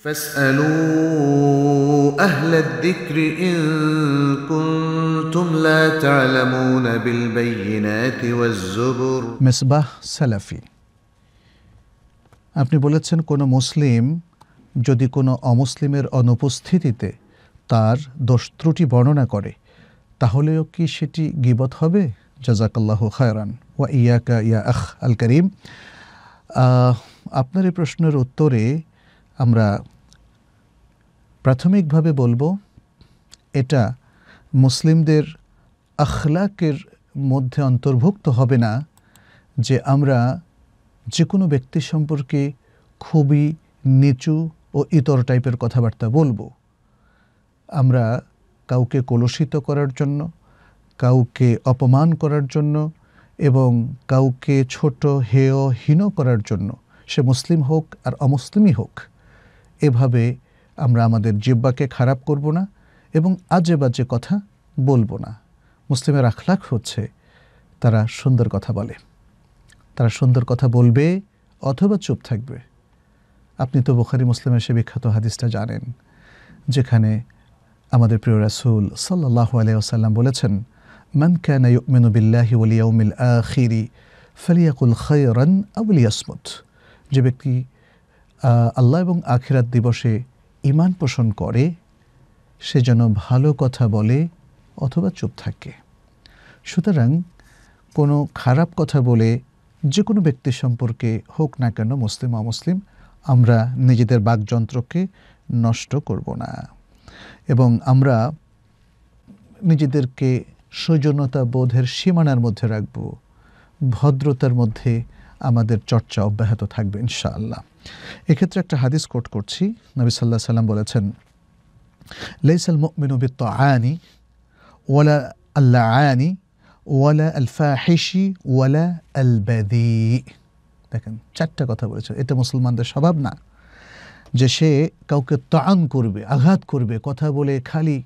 فاسألوا أهل الذكر إن كنتم لا تعلمون بالبينات والزبر مصباح سلفي আপনি বলেছেন কোনো মুসলিম যদি কোনো অমুসলিমের অনুপস্থিতিতে তার দোষ ত্রুটি বর্ণনা করে তাহলেও কি সেটি গিবত হবে জাজাকাল্লাহ খায়রান ওয়া ইয়াকা ইয়া আখ আল করিম আপনার এই প্রশ্নের উত্তরে আমরা প্রাথমিকভাবে বলবো এটা মুসলিমদের আখলাকের মধ্যে অন্তর্ভুক্ত হবে না যে আমরা যে কোনো ব্যক্তি সম্পর্কে খুবই নিচু ও ইতর টাইপের কথাবার্তা বলবো আমরা কাউকে কলুষিত করার জন্য কাউকে অপমান করার জন্য এবং কাউকে ছোট হেয় হীন করার জন্য সে মুসলিম হোক আর অমুসলিমই হোক এভাবে আমরা আমাদের জিব্বাকে খারাপ করব না এবং আজে বাজে কথা বলবো না মুসলিমের আখলাখ হচ্ছে তারা সুন্দর কথা বলে তারা সুন্দর কথা বলবে অথবা চুপ থাকবে আপনি তো বোখারি মুসলিমের সে বিখ্যাত হাদিসটা জানেন যেখানে আমাদের প্রিয় রাসুল সাল্লাহ আলিয়াল্লাম বলেছেন মান ক্যান ইউমিনু বিল্লাহি ওলিয়াউমিল আখিরি ফালিয়াকুল খৈরান আউলিয়াসমত যে ব্যক্তি আল্লাহ এবং আখিরাত দিবসে ইমান পোষণ করে সে যেন ভালো কথা বলে অথবা চুপ থাকে সুতরাং কোনো খারাপ কথা বলে যে কোনো ব্যক্তি সম্পর্কে হোক না কেন মুসলিম অমুসলিম আমরা নিজেদের বাকযন্ত্রকে নষ্ট করব না এবং আমরা নিজেদেরকে সৌজন্যতা বোধের সীমানার মধ্যে রাখব ভদ্রতার মধ্যে আমাদের চর্চা অব্যাহত থাকবে ইনশাআল্লাহ এক্ষেত্রে একটা হাদিস কোট করছি নবী সাল্লাহ সাল্লাম বলেছেন লেইসাল তো আয়ানি ওয়ালা আল্লাহ আয়ানি ওয়ালা আলফা হেসি ওয়ালা আল বেদি দেখেন চারটা কথা বলেছে এটা মুসলমানদের স্বভাব না যে সে কাউকে তান করবে আঘাত করবে কথা বলে খালি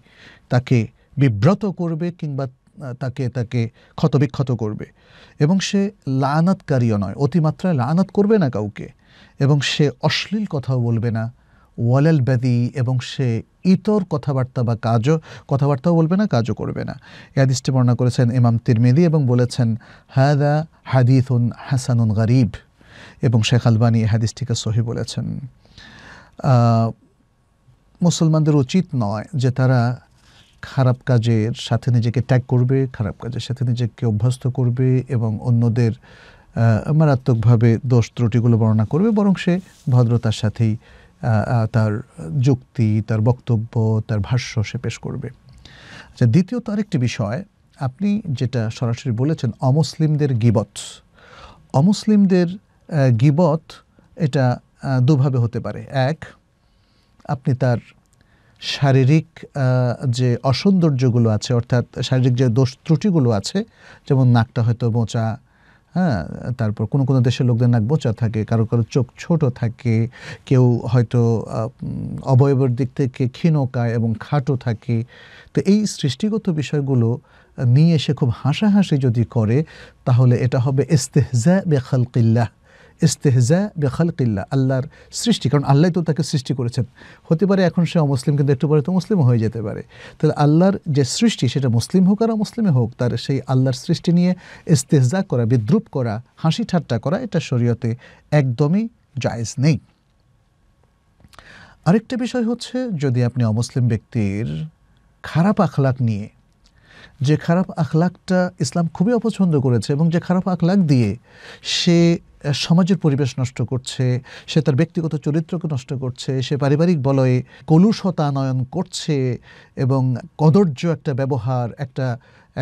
তাকে বিব্রত করবে কিংবা তাকে তাকে ক্ষতবিক্ষত করবে এবং সে লানাতকারীও নয় অতিমাত্রায় লানাত করবে না কাউকে এবং সে অশ্লীল কথাও বলবে না ওয়ালেল ব্যাধি এবং সে ইতর কথাবার্তা বা কাজও কথাবার্তাও বলবে না কাজও করবে না ইয়াদিসটি বর্ণনা করেছেন ইমাম তিরমেদি এবং বলেছেন হাদা হাদিথুন হাসানুন গরিব এবং শেখ আলবানি হাদিসটিকে সহি বলেছেন মুসলমানদের উচিত নয় যে তারা খারাপ কাজের সাথে নিজেকে ট্যাগ করবে খারাপ কাজের সাথে নিজেকে অভ্যস্ত করবে এবং অন্যদের মারাত্মকভাবে দোষ ত্রুটিগুলো বর্ণনা করবে বরং সে ভদ্রতার সাথেই তার যুক্তি তার বক্তব্য তার ভাষ্য সে পেশ করবে আচ্ছা দ্বিতীয়ত আরেকটি বিষয় আপনি যেটা সরাসরি বলেছেন অমুসলিমদের গিবত অমুসলিমদের গিবত এটা দুভাবে হতে পারে এক আপনি তার শারীরিক যে অসৌন্দর্যগুলো আছে অর্থাৎ শারীরিক যে দোষ ত্রুটিগুলো আছে যেমন নাকটা হয়তো মোচা হ্যাঁ তারপর কোনো কোনো দেশের লোকদের নাক বোচা থাকে কারো কারো চোখ ছোট থাকে কেউ হয়তো অবয়বের দিক থেকে ক্ষীণকায় এবং খাটো থাকে তো এই সৃষ্টিগত বিষয়গুলো নিয়ে সে খুব হাসাহাসি যদি করে তাহলে এটা হবে ইস্তেহজা বেখালকিল্লাহ ইস্তেহজা বে খালকিল্লা আল্লাহর সৃষ্টি কারণ আল্লাহ তো তাকে সৃষ্টি করেছেন হতে পারে এখন সে অমুসলিম কিন্তু একটু পরে তো মুসলিম হয়ে যেতে পারে তাহলে আল্লাহর যে সৃষ্টি সেটা মুসলিম হোক আর মুসলিমে হোক তার সেই আল্লাহর সৃষ্টি নিয়ে ইস্তেহজা করা বিদ্রুপ করা হাসি ঠাট্টা করা এটা শরীয়তে একদমই জায়েজ নেই আরেকটা বিষয় হচ্ছে যদি আপনি অমুসলিম ব্যক্তির খারাপ আখলাক নিয়ে যে খারাপ আখলাকটা ইসলাম খুবই অপছন্দ করেছে এবং যে খারাপ আখলাক দিয়ে সে সমাজের পরিবেশ নষ্ট করছে সে তার ব্যক্তিগত চরিত্রকে নষ্ট করছে সে পারিবারিক বলয়ে কলুষতা নয়ন করছে এবং কদর্য একটা ব্যবহার একটা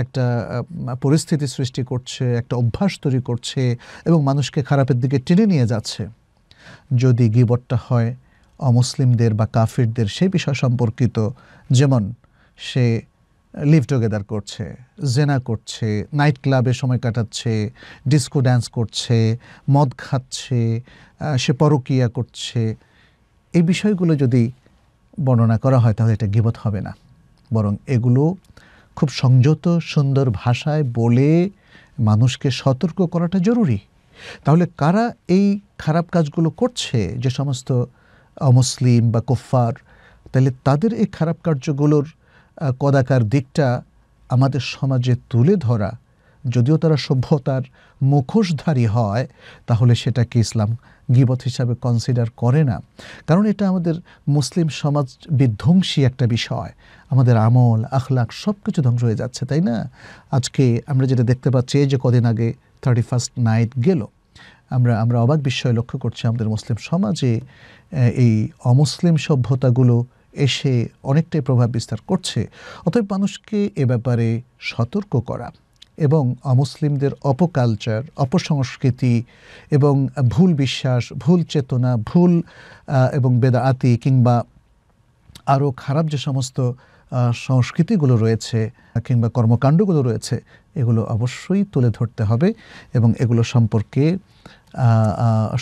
একটা পরিস্থিতি সৃষ্টি করছে একটা অভ্যাস তৈরি করছে এবং মানুষকে খারাপের দিকে টেনে নিয়ে যাচ্ছে যদি গিবটটা হয় অমুসলিমদের বা কাফিরদের সেই বিষয় সম্পর্কিত যেমন সে লিভ টুগেদার করছে জেনা করছে নাইট ক্লাবে সময় কাটাচ্ছে ডিস্কো ড্যান্স করছে মদ খাচ্ছে সে পরকিয়া করছে এই বিষয়গুলো যদি বর্ণনা করা হয় তাহলে এটা গিবত হবে না বরং এগুলো খুব সংযত সুন্দর ভাষায় বলে মানুষকে সতর্ক করাটা জরুরি তাহলে কারা এই খারাপ কাজগুলো করছে যে সমস্ত অমুসলিম বা কফার তাহলে তাদের এই খারাপ কার্যগুলোর কদাকার দিকটা আমাদের সমাজে তুলে ধরা যদিও তারা সভ্যতার মুখোশধারী হয় তাহলে সেটাকে ইসলাম গিবত হিসাবে কনসিডার করে না কারণ এটা আমাদের মুসলিম সমাজ বিধ্বংসী একটা বিষয় আমাদের আমল আখলাক সব কিছু ধ্বংস হয়ে যাচ্ছে তাই না আজকে আমরা যেটা দেখতে পাচ্ছি যে কদিন আগে থার্টি ফার্স্ট নাইট গেল আমরা আমরা অবাক বিস্ময় লক্ষ্য করছি আমাদের মুসলিম সমাজে এই অমুসলিম সভ্যতাগুলো এসে অনেকটাই প্রভাব বিস্তার করছে অতএব মানুষকে এ ব্যাপারে সতর্ক করা এবং অমুসলিমদের অপকালচার অপসংস্কৃতি এবং ভুল বিশ্বাস ভুল চেতনা ভুল এবং বেদাতি কিংবা আরও খারাপ যে সমস্ত সংস্কৃতিগুলো রয়েছে কিংবা কর্মকাণ্ডগুলো রয়েছে এগুলো অবশ্যই তুলে ধরতে হবে এবং এগুলো সম্পর্কে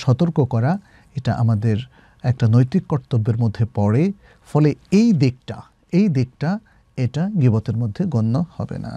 সতর্ক করা এটা আমাদের একটা নৈতিক কর্তব্যের মধ্যে পড়ে ফলে এই দিকটা এই দিকটা এটা গিবতের মধ্যে গণ্য হবে না